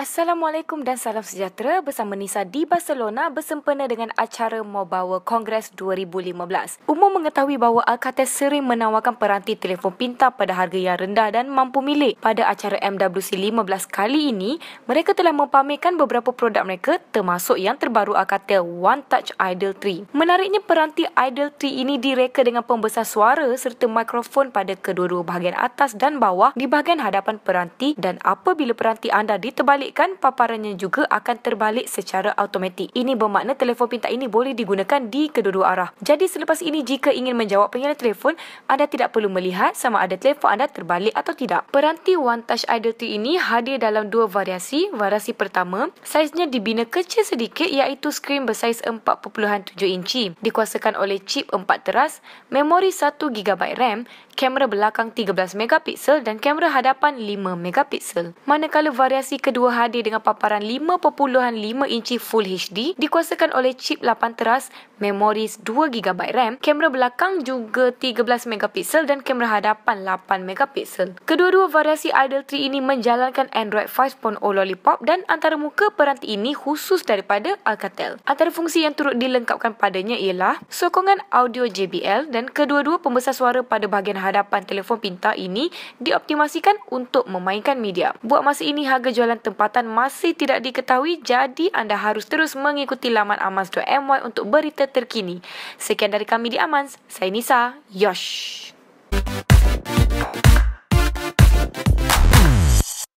Assalamualaikum dan salam sejahtera bersama Nisa di Barcelona bersempena dengan acara Mobawa Kongres 2015. Umum mengetahui bahawa Alcatel sering menawarkan peranti telefon pintar pada harga yang rendah dan mampu milik. Pada acara MWC 15 kali ini, mereka telah mempamerkan beberapa produk mereka termasuk yang terbaru Alcatel One Touch Idol 3. Menariknya peranti Idol 3 ini direka dengan pembesar suara serta mikrofon pada kedua-dua bahagian atas dan bawah di bahagian hadapan peranti dan apabila peranti anda ditebalik dibalikkan, paparannya juga akan terbalik secara automatik. Ini bermakna telefon pintar ini boleh digunakan di kedua-dua arah. Jadi selepas ini jika ingin menjawab panggilan telefon, anda tidak perlu melihat sama ada telefon anda terbalik atau tidak. Peranti One Touch Identity ini hadir dalam dua variasi. Variasi pertama, saiznya dibina kecil sedikit iaitu skrin bersaiz 4.7 inci. Dikuasakan oleh chip 4 teras, memori 1GB RAM, kamera belakang 13 megapiksel dan kamera hadapan 5 megapiksel. Manakala variasi kedua HD dengan paparan 5.5 inci Full HD dikuasakan oleh chip 8 teras, memori 2GB RAM, kamera belakang juga 13MP dan kamera hadapan 8MP. Kedua-dua variasi Idol 3 ini menjalankan Android 5.0 Lollipop dan antara muka peranti ini khusus daripada Alcatel. Antara fungsi yang turut dilengkapkan padanya ialah sokongan audio JBL dan kedua-dua pembesar suara pada bahagian hadapan telefon pintar ini dioptimasikan untuk memainkan media. Buat masa ini harga jualan tempat keselamatan masih tidak diketahui jadi anda harus terus mengikuti laman amans.my untuk berita terkini. Sekian dari kami di Amans, saya Nisa, Yosh.